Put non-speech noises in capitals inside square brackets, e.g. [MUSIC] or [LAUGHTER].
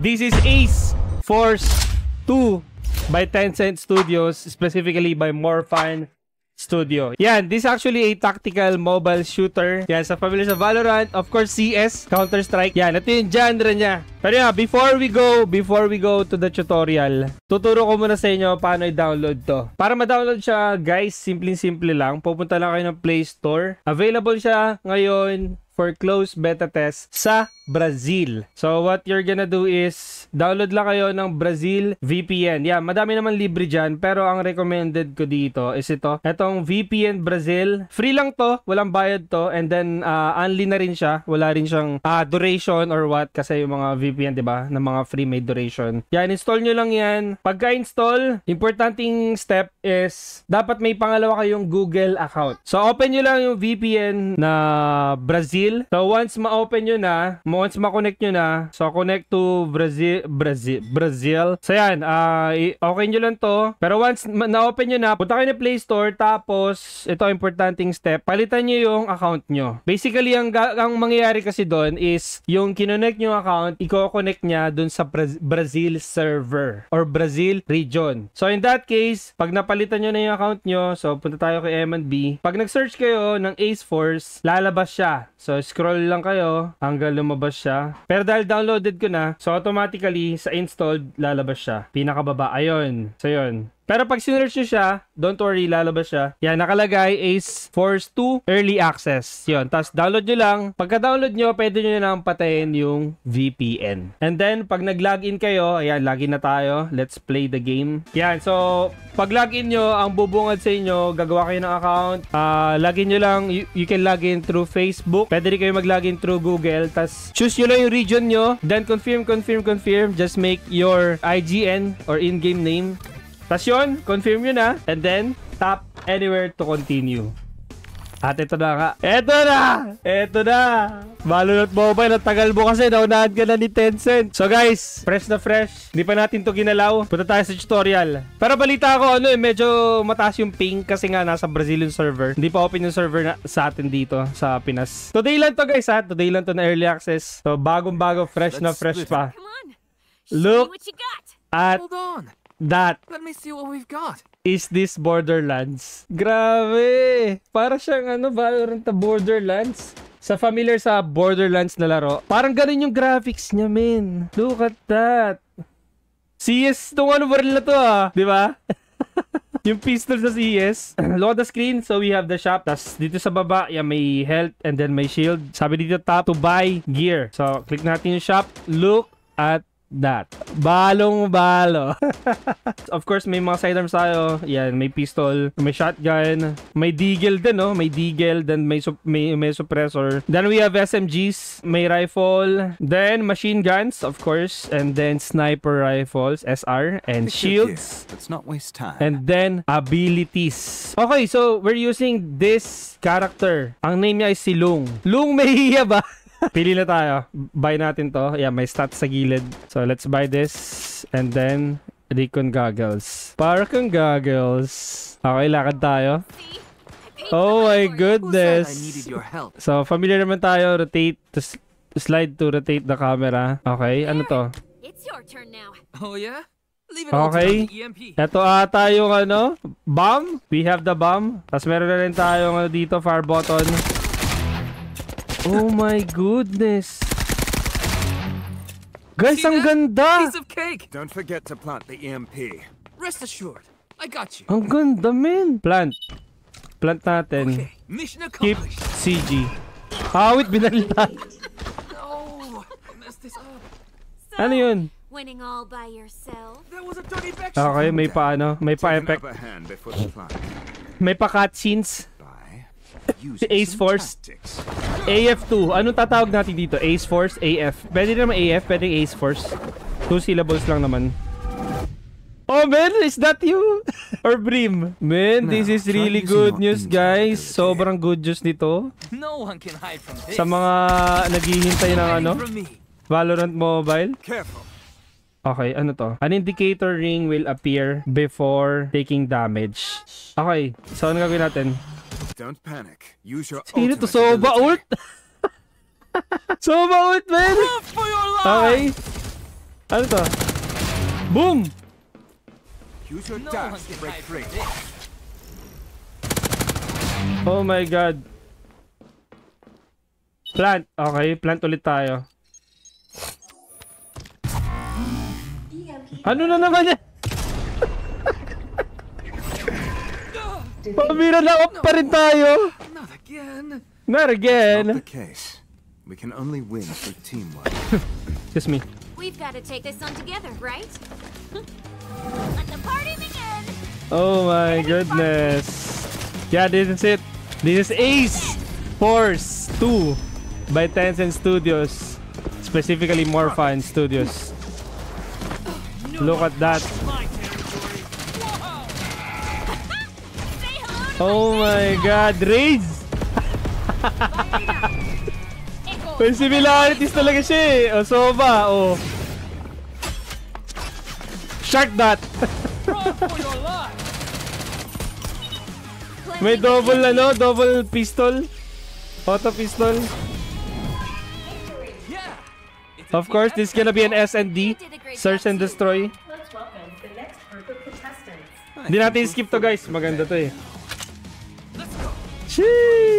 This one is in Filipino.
This is Ace Force 2 by Tencent Studios, specifically by Morphine Studio. Yan, this is actually a tactical mobile shooter. Yan, sa familiar sa Valorant, of course CS, Counter-Strike. Yan, ito yung genre niya. Pero yeah, before we go, before we go to the tutorial, tuturo ko muna sa inyo paano i-download to. Para ma-download siya, guys, simpleng-simple lang. Pupunta lang kayo ng Play Store. Available siya ngayon for closed beta test sa Brazil. So what you're gonna do is download lang kayo ng Brazil VPN. Yeah, madami naman libre dyan pero ang recommended ko dito is ito. Itong VPN Brazil. Free lang to, walang bayad to and then uh, ah, only na rin siya. Wala rin siyang uh, duration or what kasi yung mga VPN 'di ba ng mga free may duration. Yan, install nyo lang yan. Pagka-install, importanting step is dapat may pangalawa kayong Google account. So open nyo lang yung VPN na Brazil. So once ma-open nyo na, mo once makonect nyo na, so connect to Brazil, Brazil, Brazil. So yan, uh, okay nyo lang to. Pero once na-open nyo na, punta kayo ng Play Store, tapos ito importanting step, palitan nyo yung account nyo. Basically, ang, ang mangyayari kasi doon is yung kinonect nyo account, i-connect niya doon sa Brazil server or Brazil region. So in that case, pag napalitan nyo na yung account nyo, so punta tayo kay M&B. Pag nag-search kayo ng Ace Force, lalabas siya. So scroll lang kayo hanggang lumabas lalabas siya. Pero dahil downloaded ko na, so automatically sa installed lalabas siya. Pinakababa. Ayun. So yun. Pero pag sinerge nyo siya, don't worry, lalabas siya. Yan, nakalagay Ace Force 2 Early Access. Yun, tapos download nyo lang. Pagka-download nyo, pwede nyo lang patayin yung VPN. And then, pag nag-login kayo, ayan, login na tayo. Let's play the game. Yan, so, pag login nyo, ang bubungad sa inyo, gagawa kayo ng account. Uh, login nyo lang, you, you can login through Facebook. Pwede rin kayo mag-login through Google. Tapos, choose nyo lang yung region nyo. Then, confirm, confirm, confirm. Just make your IGN or in-game name. Tapos yun, confirm yun na. And then, tap anywhere to continue. At ito na ka. Ito na! Ito na! Balunot Mobile, at tagal mo kasi. Naunahan ka na ni Tencent. So guys, fresh na fresh. Hindi pa natin to ginalaw. Punta tayo sa tutorial. Pero balita ko, ano eh, medyo mataas yung ping kasi nga nasa Brazil yung server. Hindi pa open yung server na sa atin dito sa Pinas. Today lang to guys ha. Today lang to na early access. So bagong bago, fresh Let's na fresh pa. Look at Hold on. That. Let me see what we've got. Is this Borderlands? Grabe! Para siyang ano, Valorant na Borderlands. Sa familiar sa Borderlands na laro, parang ganun yung graphics niya, men. Look at that. CS tong ano baril na to ah. Di ba? [LAUGHS] yung pistol sa CS. [CLEARS THROAT] Look at the screen. So we have the shop. Tapos dito sa baba, yeah, may health and then may shield. Sabi dito top to buy gear. So click natin yung shop. Look at that. Balong balo. [LAUGHS] of course, may mga sidearms tayo. Yan, may pistol, may shotgun, may deagle din, no? May deagle, then may, may, may suppressor. Then we have SMGs, may rifle, then machine guns, of course, and then sniper rifles, SR, and shields. Let's not waste time. And then abilities. Okay, so we're using this character. Ang name niya is si Lung. Lung [LAUGHS] Mejia ba? Pili na tayo. Buy natin to. Yeah, may stats sa gilid. So, let's buy this. And then, Recon Goggles. Paracon Goggles. Okay, lakad tayo. Oh my goodness. So, familiar naman tayo. Rotate. To slide to rotate the camera. Okay, ano to? It's your turn now. Oh yeah? Okay. Ito e ata yung ano, bomb. We have the bomb. Tapos meron na rin tayong ano dito, fire button. Oh [LAUGHS] my goodness. Guys, See ang that? ganda! Piece of cake! Don't forget to plant the EMP. Rest assured, I got you. Ang ganda, man! Plant. Plant natin. Okay. Mission Keep CG. Hawit, binalita. [LAUGHS] no! I this up. So, ano yun? Winning all by yourself? That was a Okay, may pa ano? May pa effect. May pa cutscenes. [LAUGHS] Ace Force. Tactics. AF2. Anong tatawag natin dito? Ace Force? AF. Pwede naman AF, pwede Ace Force. Two syllables lang naman. Oh man, is that you? [LAUGHS] Or Brim? Man, this is really good news guys. Sobrang good news nito. Sa mga naghihintay ng ano? Valorant Mobile. Okay, ano to? An indicator ring will appear before taking damage. Okay, so ano gagawin natin? Don't panic. Use your ult. to [LAUGHS] Soba ult? Soba ult, man! Okay. Ano to? Boom! Use your dash to break free. Oh my god. Plant. Okay, plant ulit tayo. Ano na naman yan? Pamira na pa rin tayo. Not again. Not again. Not the case. We can only win through teamwork. Excuse [LAUGHS] me. We've got to take this on together, right? [LAUGHS] Let the party begin. Oh my goodness. Yeah, this is it. This is Ace Force 2 by Tencent Studios. Specifically Morphin Studios. Oh, Look at that. Oh my god, Rage! May similarities talaga siya eh. O, oh, Soba, o. Oh. Shark Dot! [LAUGHS] May double ano, double pistol. Auto pistol. Of course, this is gonna be an S&D. Search and Destroy. Hindi natin skip to guys. Maganda to eh. Xiii!